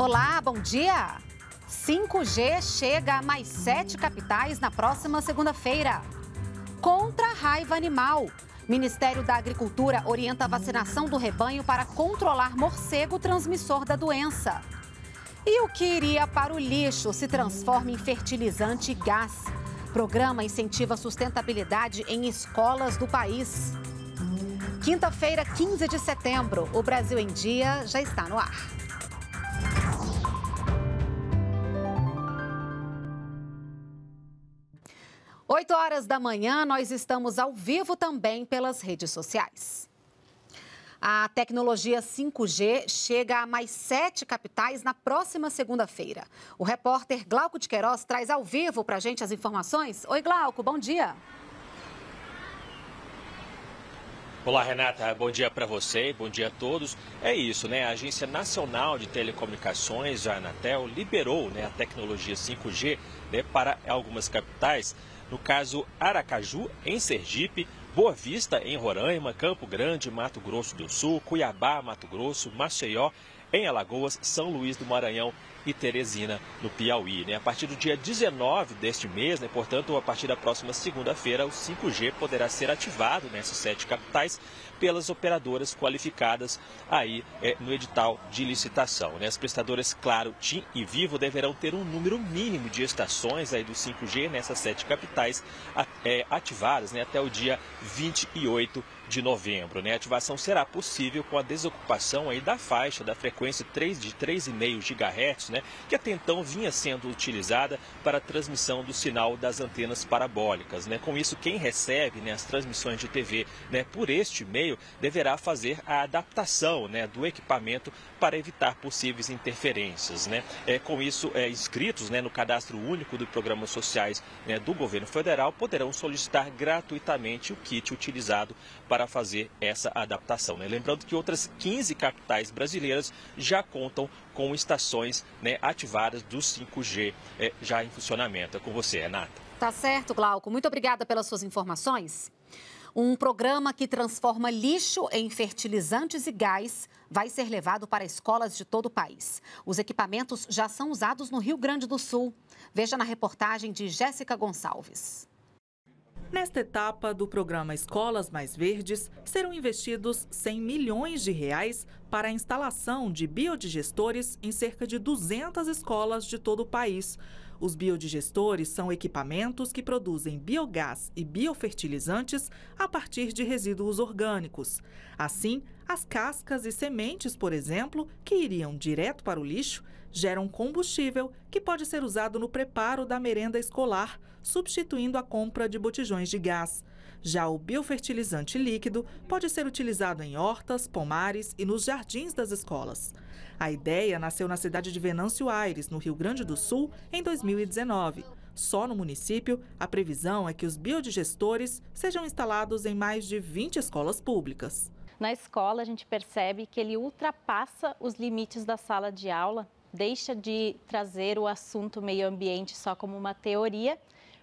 Olá, bom dia! 5G chega a mais sete capitais na próxima segunda-feira. Contra a raiva animal. Ministério da Agricultura orienta a vacinação do rebanho para controlar morcego transmissor da doença. E o que iria para o lixo se transforma em fertilizante e gás. Programa incentiva sustentabilidade em escolas do país. Quinta-feira, 15 de setembro, o Brasil em Dia já está no ar. 8 horas da manhã, nós estamos ao vivo também pelas redes sociais. A tecnologia 5G chega a mais sete capitais na próxima segunda-feira. O repórter Glauco de Queiroz traz ao vivo para a gente as informações. Oi, Glauco, bom dia. Olá, Renata. Bom dia para você, bom dia a todos. É isso, né? A Agência Nacional de Telecomunicações, a Anatel, liberou né, a tecnologia 5G né, para algumas capitais no caso Aracaju, em Sergipe, Boa Vista, em Roraima, Campo Grande, Mato Grosso do Sul, Cuiabá, Mato Grosso, Maceió em Alagoas, São Luís do Maranhão e Teresina, no Piauí. Né? A partir do dia 19 deste mês, né, portanto, a partir da próxima segunda-feira, o 5G poderá ser ativado nessas né? sete capitais pelas operadoras qualificadas aí é, no edital de licitação. Né? As prestadoras Claro, TIM e Vivo deverão ter um número mínimo de estações aí do 5G nessas sete capitais é, ativadas né, até o dia 28 de novembro. Né? A ativação será possível com a desocupação aí da faixa da frequência 3 de 3,5 GHz, né? que até então vinha sendo utilizada para a transmissão do sinal das antenas parabólicas. Né? Com isso, quem recebe né, as transmissões de TV né, por este meio deverá fazer a adaptação né, do equipamento para evitar possíveis interferências. Né? É, com isso, é, inscritos né, no cadastro único de programas sociais né, do governo federal poderão solicitar gratuitamente o kit utilizado para para fazer essa adaptação. Né? Lembrando que outras 15 capitais brasileiras já contam com estações né, ativadas do 5G é, já em funcionamento. É com você, Renata. Tá certo, Glauco. Muito obrigada pelas suas informações. Um programa que transforma lixo em fertilizantes e gás vai ser levado para escolas de todo o país. Os equipamentos já são usados no Rio Grande do Sul. Veja na reportagem de Jéssica Gonçalves. Nesta etapa do programa Escolas Mais Verdes, serão investidos 100 milhões de reais para a instalação de biodigestores em cerca de 200 escolas de todo o país. Os biodigestores são equipamentos que produzem biogás e biofertilizantes a partir de resíduos orgânicos. Assim, as cascas e sementes, por exemplo, que iriam direto para o lixo, geram combustível que pode ser usado no preparo da merenda escolar, substituindo a compra de botijões de gás. Já o biofertilizante líquido pode ser utilizado em hortas, pomares e nos jardins das escolas. A ideia nasceu na cidade de Venâncio Aires, no Rio Grande do Sul, em 2019. Só no município, a previsão é que os biodigestores sejam instalados em mais de 20 escolas públicas. Na escola, a gente percebe que ele ultrapassa os limites da sala de aula, deixa de trazer o assunto meio ambiente só como uma teoria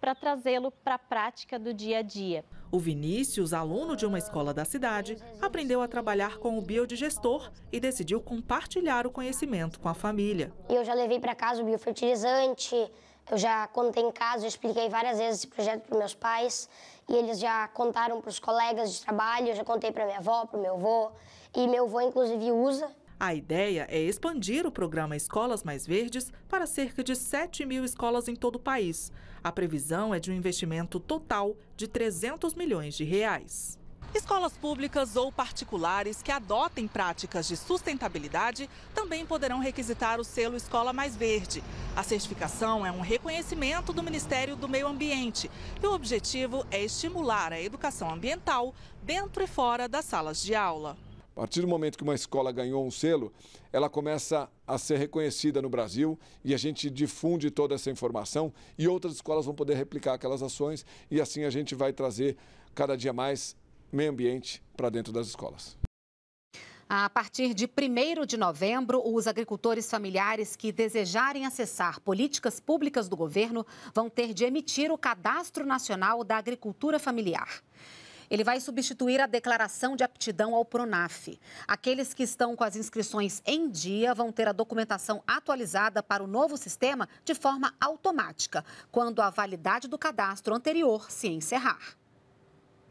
para trazê-lo para a prática do dia a dia. O Vinícius, aluno de uma escola da cidade, aprendeu a trabalhar com o biodigestor e decidiu compartilhar o conhecimento com a família. Eu já levei para casa o biofertilizante, eu já contei em casa, eu expliquei várias vezes esse projeto para meus pais e eles já contaram para os colegas de trabalho, eu já contei para minha avó, para meu avô e meu avô inclusive usa a ideia é expandir o programa Escolas Mais Verdes para cerca de 7 mil escolas em todo o país. A previsão é de um investimento total de 300 milhões de reais. Escolas públicas ou particulares que adotem práticas de sustentabilidade também poderão requisitar o selo Escola Mais Verde. A certificação é um reconhecimento do Ministério do Meio Ambiente e o objetivo é estimular a educação ambiental dentro e fora das salas de aula. A partir do momento que uma escola ganhou um selo, ela começa a ser reconhecida no Brasil e a gente difunde toda essa informação e outras escolas vão poder replicar aquelas ações e assim a gente vai trazer cada dia mais meio ambiente para dentro das escolas. A partir de 1 de novembro, os agricultores familiares que desejarem acessar políticas públicas do governo vão ter de emitir o Cadastro Nacional da Agricultura Familiar. Ele vai substituir a declaração de aptidão ao Pronaf. Aqueles que estão com as inscrições em dia vão ter a documentação atualizada para o novo sistema de forma automática, quando a validade do cadastro anterior se encerrar.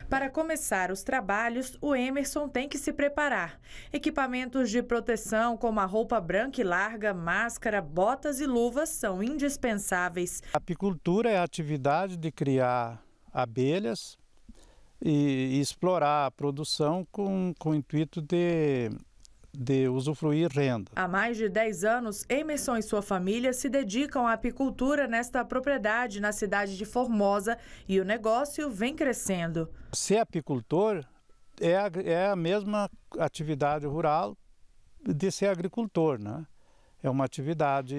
Para começar os trabalhos, o Emerson tem que se preparar. Equipamentos de proteção, como a roupa branca e larga, máscara, botas e luvas, são indispensáveis. A apicultura é a atividade de criar abelhas e, e explorar a produção com, com o intuito de de usufruir renda. Há mais de 10 anos, Emerson e sua família se dedicam à apicultura nesta propriedade na cidade de Formosa e o negócio vem crescendo. Ser apicultor é a, é a mesma atividade rural de ser agricultor, né? É uma atividade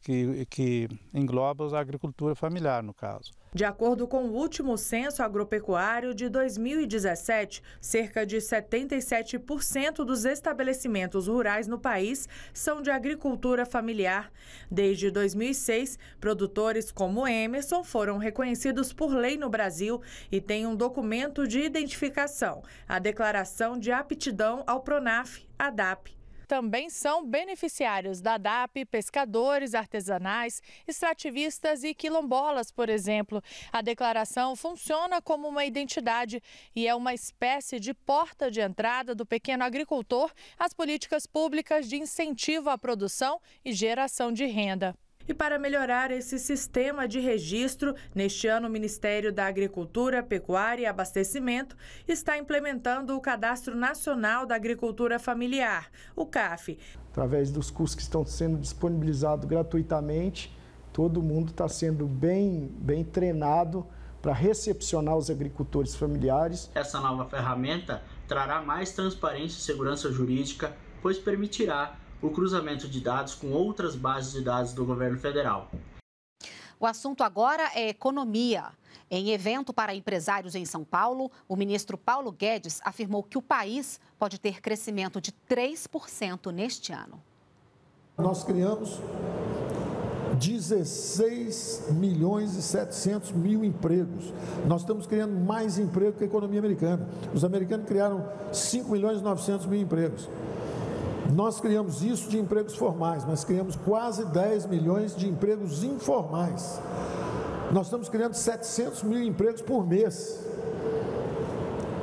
que, que engloba a agricultura familiar, no caso. De acordo com o último censo agropecuário de 2017, cerca de 77% dos estabelecimentos rurais no país são de agricultura familiar. Desde 2006, produtores como Emerson foram reconhecidos por lei no Brasil e têm um documento de identificação, a Declaração de Aptidão ao PRONAF, ADAP também são beneficiários da DAP, pescadores artesanais, extrativistas e quilombolas, por exemplo. A declaração funciona como uma identidade e é uma espécie de porta de entrada do pequeno agricultor às políticas públicas de incentivo à produção e geração de renda. E para melhorar esse sistema de registro, neste ano o Ministério da Agricultura, Pecuária e Abastecimento está implementando o Cadastro Nacional da Agricultura Familiar, o CAF. Através dos cursos que estão sendo disponibilizados gratuitamente, todo mundo está sendo bem, bem treinado para recepcionar os agricultores familiares. Essa nova ferramenta trará mais transparência e segurança jurídica, pois permitirá o cruzamento de dados com outras bases de dados do governo federal. O assunto agora é economia. Em evento para empresários em São Paulo, o ministro Paulo Guedes afirmou que o país pode ter crescimento de 3% neste ano. Nós criamos 16 milhões e 700 mil empregos. Nós estamos criando mais emprego que a economia americana. Os americanos criaram 5 milhões e 900 mil empregos. Nós criamos isso de empregos formais, mas criamos quase 10 milhões de empregos informais. Nós estamos criando 700 mil empregos por mês.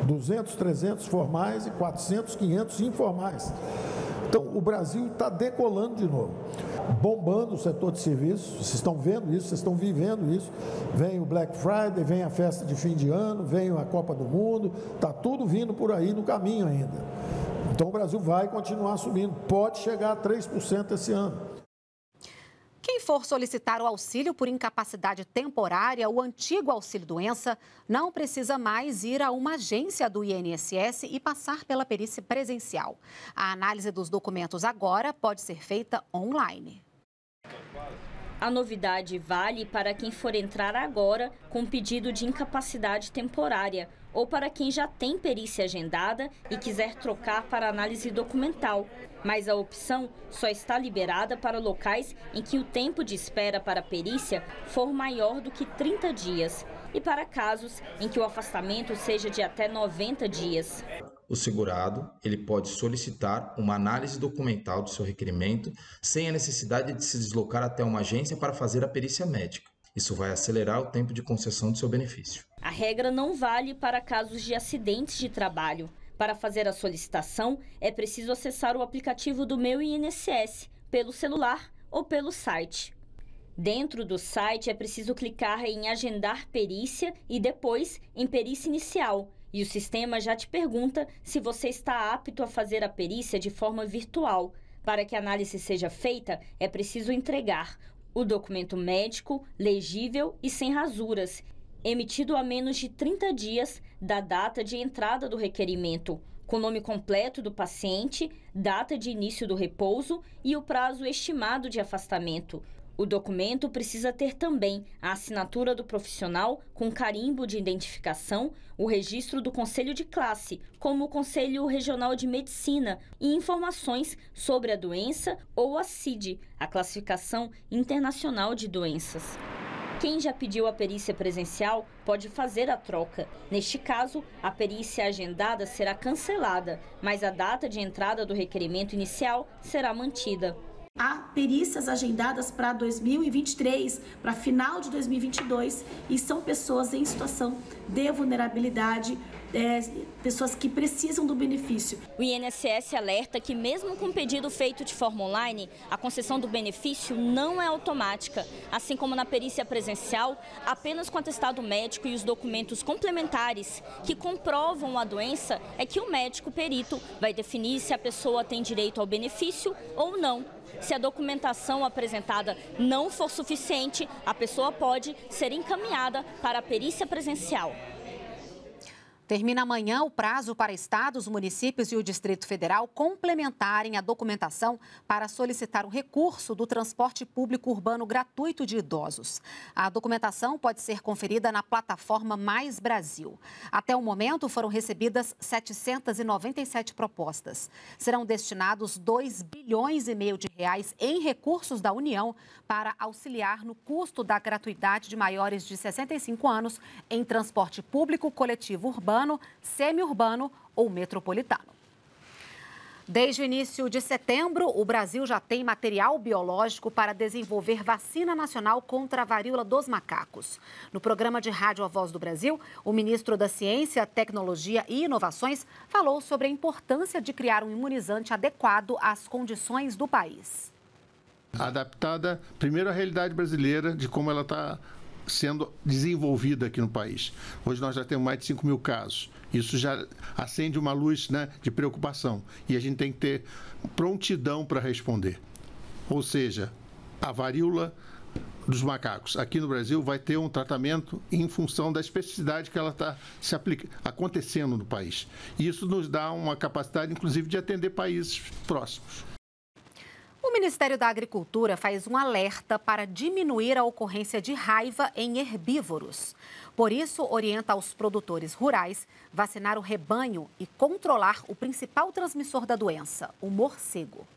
200, 300 formais e 400, 500 informais. Então, o Brasil está decolando de novo, bombando o setor de serviços. Vocês estão vendo isso, vocês estão vivendo isso. Vem o Black Friday, vem a festa de fim de ano, vem a Copa do Mundo, está tudo vindo por aí no caminho ainda. Então o Brasil vai continuar subindo, pode chegar a 3% esse ano. Quem for solicitar o auxílio por incapacidade temporária, o antigo auxílio-doença, não precisa mais ir a uma agência do INSS e passar pela perícia presencial. A análise dos documentos agora pode ser feita online. A novidade vale para quem for entrar agora com pedido de incapacidade temporária ou para quem já tem perícia agendada e quiser trocar para análise documental. Mas a opção só está liberada para locais em que o tempo de espera para a perícia for maior do que 30 dias e para casos em que o afastamento seja de até 90 dias. O segurado ele pode solicitar uma análise documental do seu requerimento sem a necessidade de se deslocar até uma agência para fazer a perícia médica. Isso vai acelerar o tempo de concessão do seu benefício. A regra não vale para casos de acidentes de trabalho. Para fazer a solicitação, é preciso acessar o aplicativo do Meu INSS pelo celular ou pelo site. Dentro do site é preciso clicar em agendar perícia e depois em perícia inicial. E o sistema já te pergunta se você está apto a fazer a perícia de forma virtual. Para que a análise seja feita, é preciso entregar o documento médico, legível e sem rasuras, emitido a menos de 30 dias da data de entrada do requerimento, com nome completo do paciente, data de início do repouso e o prazo estimado de afastamento, o documento precisa ter também a assinatura do profissional com carimbo de identificação, o registro do conselho de classe, como o Conselho Regional de Medicina, e informações sobre a doença ou a CID, a Classificação Internacional de Doenças. Quem já pediu a perícia presencial pode fazer a troca. Neste caso, a perícia agendada será cancelada, mas a data de entrada do requerimento inicial será mantida há perícias agendadas para 2023, para final de 2022, e são pessoas em situação de vulnerabilidade é, pessoas que precisam do benefício. O INSS alerta que mesmo com pedido feito de forma online, a concessão do benefício não é automática. Assim como na perícia presencial, apenas com atestado médico e os documentos complementares que comprovam a doença é que o médico perito vai definir se a pessoa tem direito ao benefício ou não. Se a documentação apresentada não for suficiente, a pessoa pode ser encaminhada para a perícia presencial. Termina amanhã o prazo para estados, municípios e o Distrito Federal complementarem a documentação para solicitar o recurso do transporte público urbano gratuito de idosos. A documentação pode ser conferida na plataforma Mais Brasil. Até o momento, foram recebidas 797 propostas. Serão destinados 2 bilhões e meio de reais em recursos da União para auxiliar no custo da gratuidade de maiores de 65 anos em transporte público, coletivo urbano, semiurbano ou metropolitano. Desde o início de setembro, o Brasil já tem material biológico para desenvolver vacina nacional contra a varíola dos macacos. No programa de rádio A Voz do Brasil, o ministro da Ciência, Tecnologia e Inovações falou sobre a importância de criar um imunizante adequado às condições do país. Adaptada primeiro à realidade brasileira, de como ela está sendo desenvolvida aqui no país. Hoje nós já temos mais de 5 mil casos. Isso já acende uma luz né, de preocupação e a gente tem que ter prontidão para responder. Ou seja, a varíola dos macacos aqui no Brasil vai ter um tratamento em função da especificidade que ela está se aplica, acontecendo no país. Isso nos dá uma capacidade, inclusive, de atender países próximos. O Ministério da Agricultura faz um alerta para diminuir a ocorrência de raiva em herbívoros. Por isso, orienta aos produtores rurais vacinar o rebanho e controlar o principal transmissor da doença, o morcego.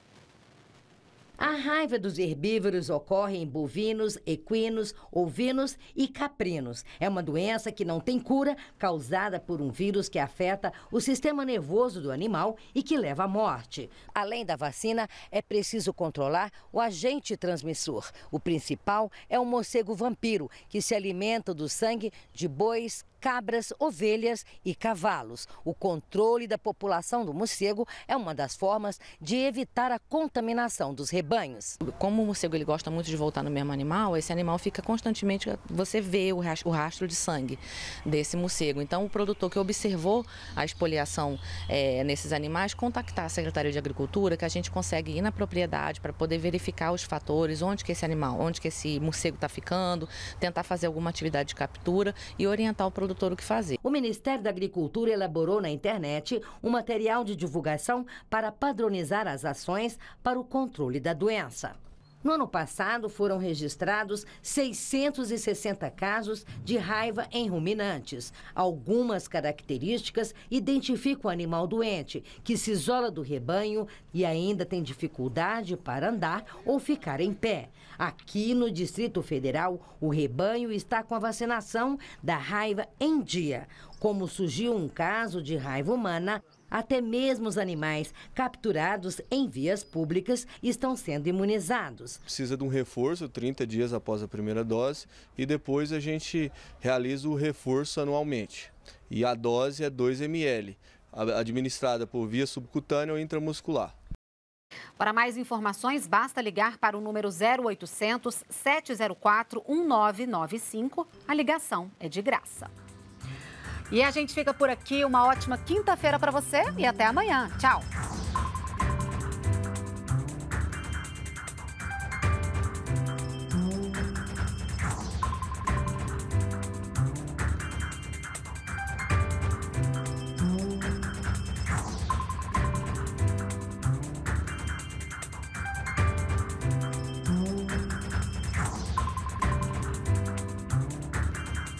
A raiva dos herbívoros ocorre em bovinos, equinos, ovinos e caprinos. É uma doença que não tem cura, causada por um vírus que afeta o sistema nervoso do animal e que leva à morte. Além da vacina, é preciso controlar o agente transmissor. O principal é o morcego vampiro, que se alimenta do sangue de bois, cabras, ovelhas e cavalos. O controle da população do morcego é uma das formas de evitar a contaminação dos rebanhos. Como o morcego ele gosta muito de voltar no mesmo animal, esse animal fica constantemente, você vê o rastro de sangue desse morcego. Então o produtor que observou a espoliação é, nesses animais, contactar a Secretaria de Agricultura, que a gente consegue ir na propriedade para poder verificar os fatores, onde que esse animal, onde que esse morcego está ficando, tentar fazer alguma atividade de captura e orientar o produtor produtor o que fazer. O Ministério da Agricultura elaborou na internet um material de divulgação para padronizar as ações para o controle da doença. No ano passado, foram registrados 660 casos de raiva em ruminantes. Algumas características identificam o animal doente, que se isola do rebanho e ainda tem dificuldade para andar ou ficar em pé. Aqui no Distrito Federal, o rebanho está com a vacinação da raiva em dia. Como surgiu um caso de raiva humana, até mesmo os animais capturados em vias públicas estão sendo imunizados. Precisa de um reforço 30 dias após a primeira dose e depois a gente realiza o reforço anualmente. E a dose é 2 ml, administrada por via subcutânea ou intramuscular. Para mais informações, basta ligar para o número 0800 704 1995. A ligação é de graça. E a gente fica por aqui. Uma ótima quinta-feira para você e até amanhã. Tchau.